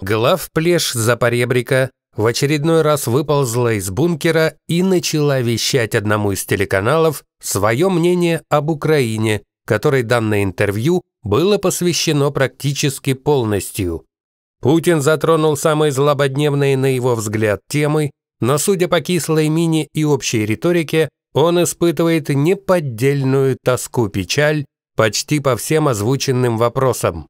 Глав плешь за поребрика в очередной раз выползла из бункера и начала вещать одному из телеканалов свое мнение об Украине, которой данное интервью было посвящено практически полностью. Путин затронул самые злободневные, на его взгляд, темы, но, судя по кислой мине и общей риторике, он испытывает неподдельную тоску-печаль почти по всем озвученным вопросам.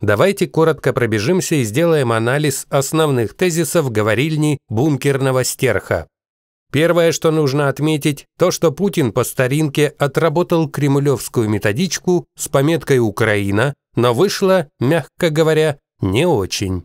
Давайте коротко пробежимся и сделаем анализ основных тезисов говорильни бункерного стерха. Первое, что нужно отметить, то, что Путин по старинке отработал кремлевскую методичку с пометкой «Украина», но вышло, мягко говоря, не очень.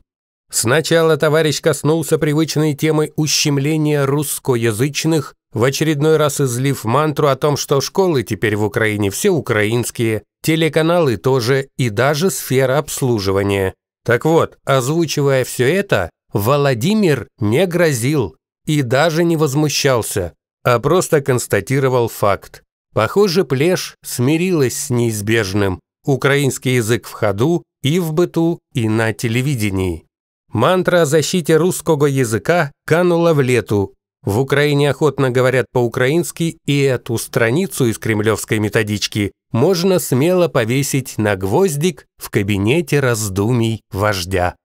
Сначала товарищ коснулся привычной темы ущемления русскоязычных, в очередной раз излив мантру о том, что школы теперь в Украине все украинские, телеканалы тоже и даже сфера обслуживания. Так вот, озвучивая все это, Владимир не грозил и даже не возмущался, а просто констатировал факт. Похоже, Плеш смирилась с неизбежным. Украинский язык в ходу и в быту, и на телевидении. Мантра о защите русского языка канула в лету в Украине охотно говорят по-украински, и эту страницу из кремлевской методички можно смело повесить на гвоздик в кабинете раздумий вождя.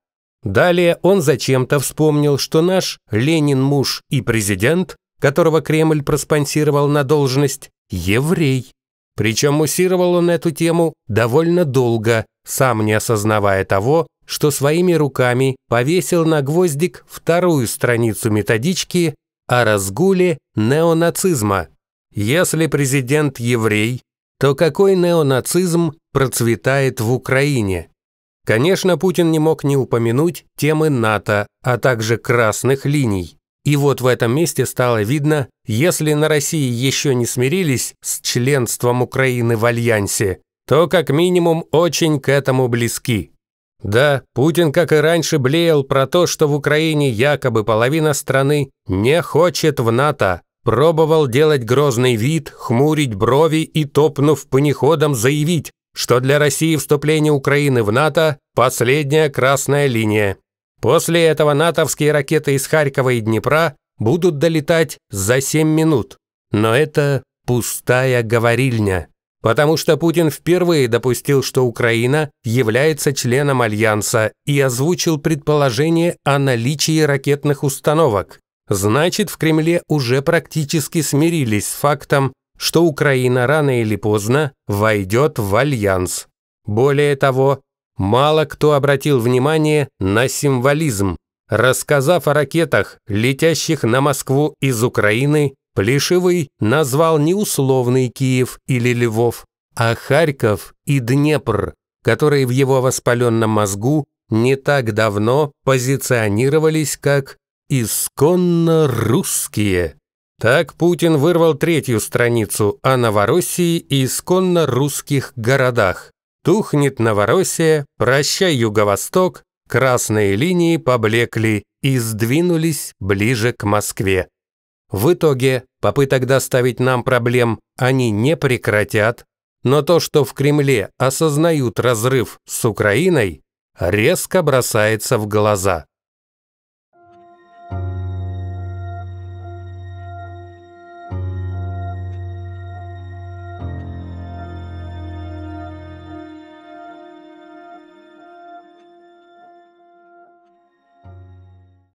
Далее он зачем-то вспомнил, что наш Ленин-муж и президент, которого Кремль проспонсировал на должность, еврей. Причем муссировал он эту тему довольно долго, сам не осознавая того, что своими руками повесил на гвоздик вторую страницу методички о разгуле неонацизма. Если президент еврей, то какой неонацизм процветает в Украине? Конечно, Путин не мог не упомянуть темы НАТО, а также красных линий. И вот в этом месте стало видно, если на России еще не смирились с членством Украины в Альянсе, то как минимум очень к этому близки. Да, Путин, как и раньше, блеял про то, что в Украине якобы половина страны не хочет в НАТО. Пробовал делать грозный вид, хмурить брови и, топнув пониходом заявить, что для России вступление Украины в НАТО – последняя красная линия. После этого натовские ракеты из Харькова и Днепра будут долетать за 7 минут. Но это пустая говорильня. Потому что Путин впервые допустил, что Украина является членом Альянса и озвучил предположение о наличии ракетных установок. Значит, в Кремле уже практически смирились с фактом, что Украина рано или поздно войдет в Альянс. Более того, мало кто обратил внимание на символизм. Рассказав о ракетах, летящих на Москву из Украины, Плешивый назвал не условный Киев или Львов, а Харьков и Днепр, которые в его воспаленном мозгу не так давно позиционировались как «исконно русские». Так Путин вырвал третью страницу о Новороссии и исконно русских городах. Тухнет Новороссия, прощай Юго-Восток, красные линии поблекли и сдвинулись ближе к Москве. В итоге попыток доставить нам проблем они не прекратят, но то, что в Кремле осознают разрыв с Украиной, резко бросается в глаза.